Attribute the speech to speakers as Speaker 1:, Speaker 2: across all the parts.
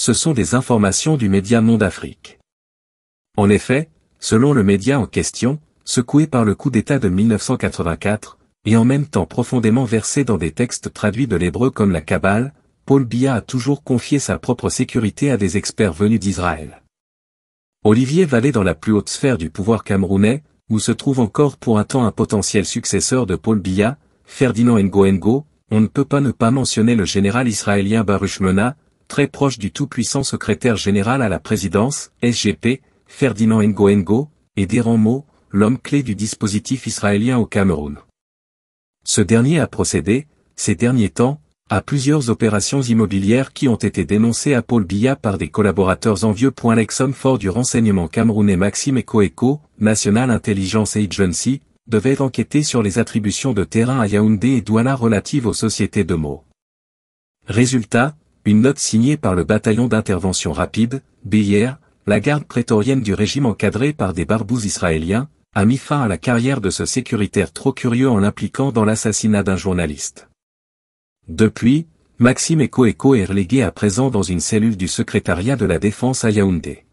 Speaker 1: ce sont des informations du média Monde Afrique. En effet, selon le média en question, secoué par le coup d'État de 1984, et en même temps profondément versé dans des textes traduits de l'hébreu comme la Kabbale, Paul Biya a toujours confié sa propre sécurité à des experts venus d'Israël. Olivier Vallée dans la plus haute sphère du pouvoir camerounais, où se trouve encore pour un temps un potentiel successeur de Paul Biya, Ferdinand Ngo Ngo, on ne peut pas ne pas mentionner le général israélien Baruch Mena, très proche du tout-puissant secrétaire général à la présidence, SGP, Ferdinand Ngo, et Mo, l'homme clé du dispositif israélien au Cameroun. Ce dernier a procédé, ces derniers temps, à plusieurs opérations immobilières qui ont été dénoncées à Paul Biya par des collaborateurs envieux. L'ex-homme fort du renseignement camerounais Maxime Eko-Eko, National Intelligence Agency, devait enquêter sur les attributions de terrain à Yaoundé et Douala relatives aux sociétés de Mo. Résultat, une note signée par le bataillon d'intervention rapide, BIR, la garde prétorienne du régime encadrée par des barbous israéliens, a mis fin à la carrière de ce sécuritaire trop curieux en l'impliquant dans l'assassinat d'un journaliste. Depuis, Maxime Eko Eko est relégué à présent dans une cellule du secrétariat de la défense à Yaoundé.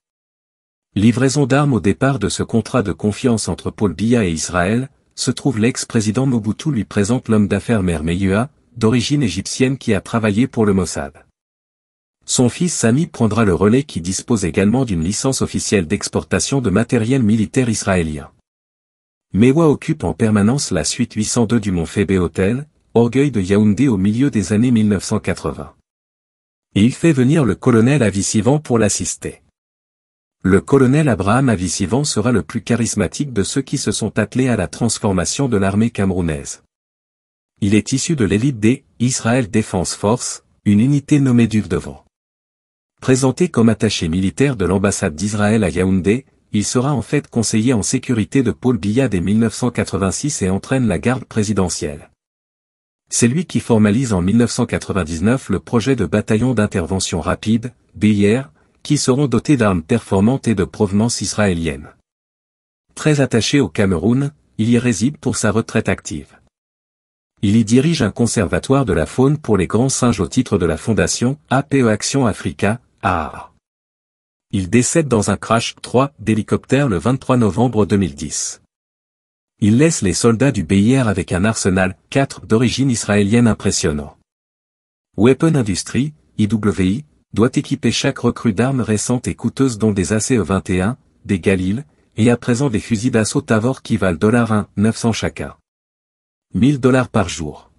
Speaker 1: Livraison d'armes au départ de ce contrat de confiance entre Paul Biya et Israël, se trouve l'ex-président Mobutu lui présente l'homme d'affaires Mermeyua, d'origine égyptienne qui a travaillé pour le Mossad. Son fils Sami prendra le relais qui dispose également d'une licence officielle d'exportation de matériel militaire israélien. Mewa occupe en permanence la suite 802 du mont Fébé Hotel, orgueil de Yaoundé au milieu des années 1980. il fait venir le colonel Avisivan pour l'assister. Le colonel Abraham Avisivan sera le plus charismatique de ceux qui se sont attelés à la transformation de l'armée camerounaise. Il est issu de l'élite des Israël Defense Force, une unité nommée du devant. Présenté comme attaché militaire de l'ambassade d'Israël à Yaoundé, il sera en fait conseiller en sécurité de Paul Biya dès 1986 et entraîne la garde présidentielle. C'est lui qui formalise en 1999 le projet de bataillon d'intervention rapide, BIR, qui seront dotés d'armes performantes et de provenance israélienne. Très attaché au Cameroun, il y réside pour sa retraite active. Il y dirige un conservatoire de la faune pour les grands singes au titre de la fondation APE Action Africa, ah. Il décède dans un crash 3 d'hélicoptère le 23 novembre 2010. Il laisse les soldats du BIR avec un arsenal 4 d'origine israélienne impressionnant. Weapon Industry, IWI, doit équiper chaque recrue d'armes récentes et coûteuses dont des ACE-21, des Galil, et à présent des fusils d'assaut Tavor qui valent $1,900 chacun. 1000 dollars par jour.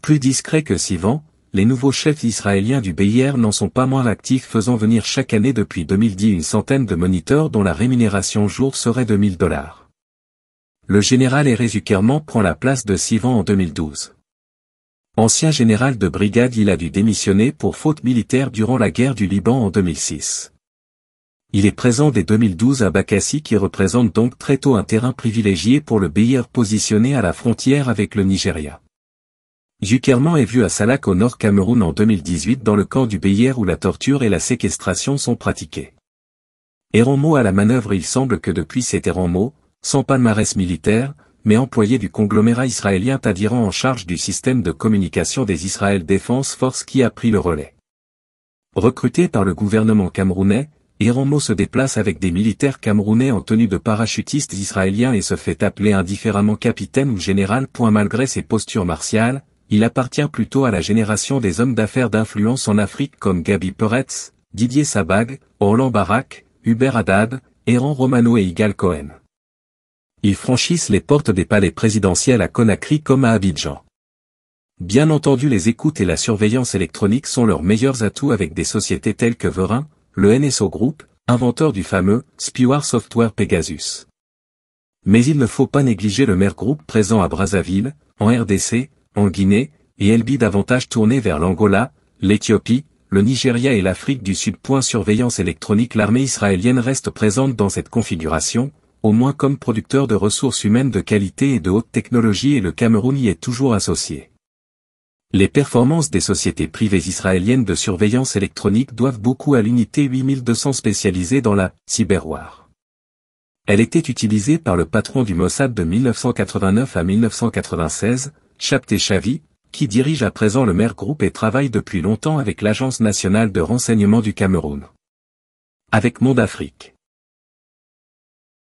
Speaker 1: Plus discret que Sivan, les nouveaux chefs israéliens du BIR n'en sont pas moins actifs faisant venir chaque année depuis 2010 une centaine de moniteurs dont la rémunération jour serait de 1000 dollars. Le général Kerman prend la place de Sivan en 2012. Ancien général de brigade il a dû démissionner pour faute militaire durant la guerre du Liban en 2006. Il est présent dès 2012 à Bakassi qui représente donc très tôt un terrain privilégié pour le BIR positionné à la frontière avec le Nigeria. Jukerman est vu à Salak au Nord Cameroun en 2018 dans le camp du Beyer où la torture et la séquestration sont pratiquées. Eranmo à la manœuvre il semble que depuis cet Eranmo, sans palmarès militaire, mais employé du conglomérat israélien Tadiran en charge du système de communication des Israël Défense Force qui a pris le relais. Recruté par le gouvernement camerounais, Eranmo se déplace avec des militaires camerounais en tenue de parachutistes israéliens et se fait appeler indifféremment capitaine ou général. Malgré ses postures martiales, il appartient plutôt à la génération des hommes d'affaires d'influence en Afrique comme Gabi Peretz, Didier Sabag, Orlan Barak, Hubert Haddad, Eran Romano et Igal Cohen. Ils franchissent les portes des palais présidentiels à Conakry comme à Abidjan. Bien entendu les écoutes et la surveillance électronique sont leurs meilleurs atouts avec des sociétés telles que Verin, le NSO Group, inventeur du fameux Spiwar Software Pegasus. Mais il ne faut pas négliger le maire groupe présent à Brazzaville, en RDC, en Guinée, et elle LB davantage tournée vers l'Angola, l'Éthiopie, le Nigeria et l'Afrique du Sud. surveillance électronique L'armée israélienne reste présente dans cette configuration, au moins comme producteur de ressources humaines de qualité et de haute technologie et le Cameroun y est toujours associé. Les performances des sociétés privées israéliennes de surveillance électronique doivent beaucoup à l'unité 8200 spécialisée dans la cyberwar. Elle était utilisée par le patron du Mossad de 1989 à 1996, Chapté-Chavi, qui dirige à présent le maire groupe et travaille depuis longtemps avec l'Agence nationale de renseignement du Cameroun. Avec Monde Afrique.